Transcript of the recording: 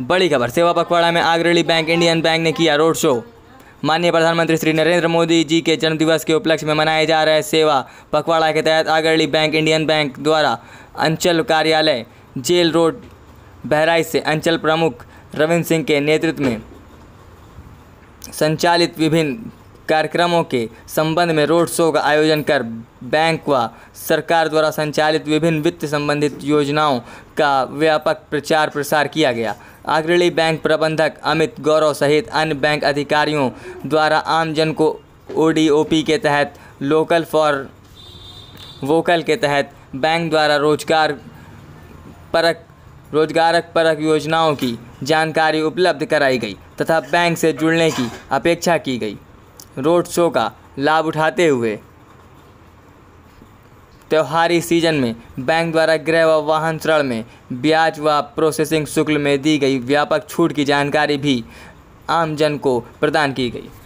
बड़ी खबर सेवा पखवाड़ा में आगरेली बैंक इंडियन बैंक ने किया रोड शो माननीय प्रधानमंत्री श्री नरेंद्र मोदी जी के जन्मदिवस के उपलक्ष्य में मनाए जा रहे सेवा पखवाड़ा के तहत आगरेली बैंक इंडियन बैंक द्वारा अंचल कार्यालय जेल रोड बहराइच से अंचल प्रमुख रविंद्र सिंह के नेतृत्व में संचालित विभिन्न कार्यक्रमों के संबंध में रोड शो का आयोजन कर बैंक व सरकार द्वारा संचालित विभिन्न वित्त संबंधित योजनाओं का व्यापक प्रचार प्रसार किया गया अग्रणी बैंक प्रबंधक अमित गौरव सहित अन्य बैंक अधिकारियों द्वारा आमजन को ओ के तहत लोकल फॉर वोकल के तहत बैंक द्वारा रोजगार परक रोजगारक परक योजनाओं की जानकारी उपलब्ध कराई गई तथा बैंक से जुड़ने की अपेक्षा की गई रोड शो का लाभ उठाते हुए त्यौहारी सीजन में बैंक द्वारा गृह व वाहन ऋण में ब्याज व प्रोसेसिंग शुल्क में दी गई व्यापक छूट की जानकारी भी आमजन को प्रदान की गई